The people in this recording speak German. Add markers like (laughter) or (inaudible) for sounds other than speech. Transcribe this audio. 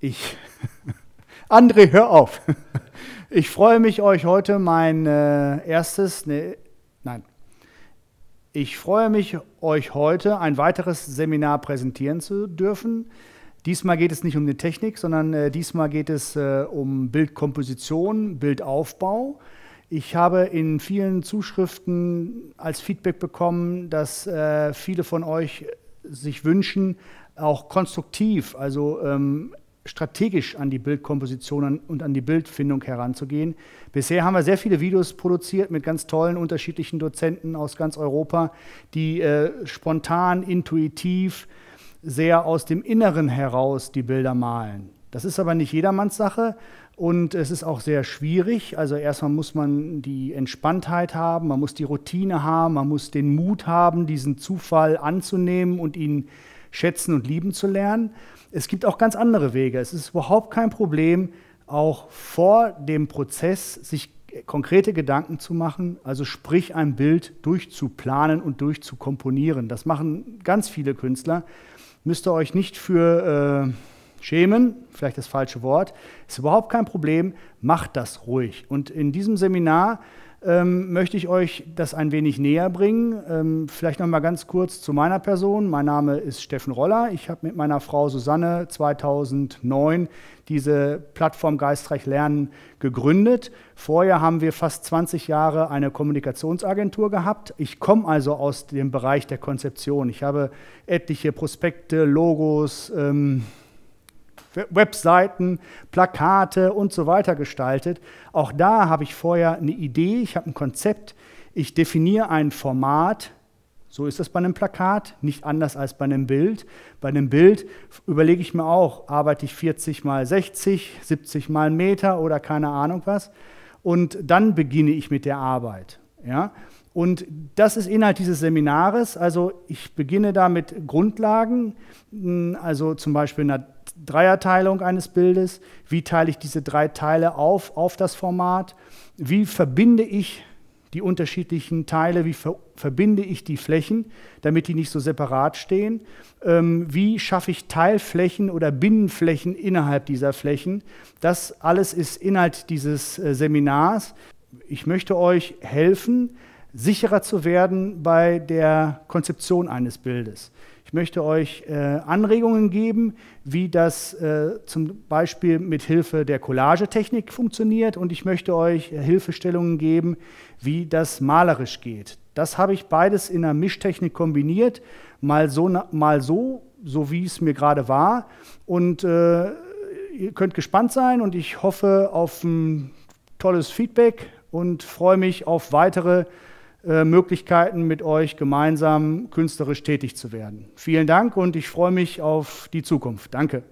ich. (laughs) André, hör auf. (laughs) Ich freue mich, euch heute mein äh, erstes, nee, nein, ich freue mich, euch heute ein weiteres Seminar präsentieren zu dürfen. Diesmal geht es nicht um die Technik, sondern äh, diesmal geht es äh, um Bildkomposition, Bildaufbau. Ich habe in vielen Zuschriften als Feedback bekommen, dass äh, viele von euch sich wünschen, auch konstruktiv, also ähm, strategisch an die Bildkomposition und an die Bildfindung heranzugehen. Bisher haben wir sehr viele Videos produziert mit ganz tollen unterschiedlichen Dozenten aus ganz Europa, die äh, spontan, intuitiv, sehr aus dem Inneren heraus die Bilder malen. Das ist aber nicht jedermanns Sache und es ist auch sehr schwierig. Also erstmal muss man die Entspanntheit haben, man muss die Routine haben, man muss den Mut haben, diesen Zufall anzunehmen und ihn zu schätzen und lieben zu lernen. Es gibt auch ganz andere Wege. Es ist überhaupt kein Problem, auch vor dem Prozess sich konkrete Gedanken zu machen, also sprich ein Bild durchzuplanen und durchzukomponieren. Das machen ganz viele Künstler. Müsst ihr euch nicht für äh, schämen, vielleicht das falsche Wort, ist überhaupt kein Problem, macht das ruhig. Und in diesem Seminar ähm, möchte ich euch das ein wenig näher bringen. Ähm, vielleicht noch mal ganz kurz zu meiner Person. Mein Name ist Steffen Roller. Ich habe mit meiner Frau Susanne 2009 diese Plattform Geistreich Lernen gegründet. Vorher haben wir fast 20 Jahre eine Kommunikationsagentur gehabt. Ich komme also aus dem Bereich der Konzeption. Ich habe etliche Prospekte, Logos, ähm, Webseiten, Plakate und so weiter gestaltet. Auch da habe ich vorher eine Idee, ich habe ein Konzept, ich definiere ein Format. So ist das bei einem Plakat, nicht anders als bei einem Bild. Bei einem Bild überlege ich mir auch, arbeite ich 40 mal 60, 70 mal Meter oder keine Ahnung was. Und dann beginne ich mit der Arbeit. Ja? Und das ist Inhalt dieses Seminares. Also ich beginne da mit Grundlagen, hm, also zum Beispiel einer Dreierteilung eines Bildes. Wie teile ich diese drei Teile auf auf das Format? Wie verbinde ich die unterschiedlichen Teile, wie ver verbinde ich die Flächen, damit die nicht so separat stehen? Ähm, wie schaffe ich Teilflächen oder Binnenflächen innerhalb dieser Flächen? Das alles ist Inhalt dieses äh, Seminars. Ich möchte euch helfen, sicherer zu werden bei der Konzeption eines Bildes. Ich möchte euch äh, Anregungen geben, wie das äh, zum Beispiel mit Hilfe der Collagetechnik funktioniert und ich möchte euch äh, Hilfestellungen geben, wie das malerisch geht. Das habe ich beides in einer Mischtechnik kombiniert, mal so, mal so, so wie es mir gerade war. Und äh, ihr könnt gespannt sein und ich hoffe auf ein tolles Feedback und freue mich auf weitere äh, Möglichkeiten, mit euch gemeinsam künstlerisch tätig zu werden. Vielen Dank und ich freue mich auf die Zukunft. Danke.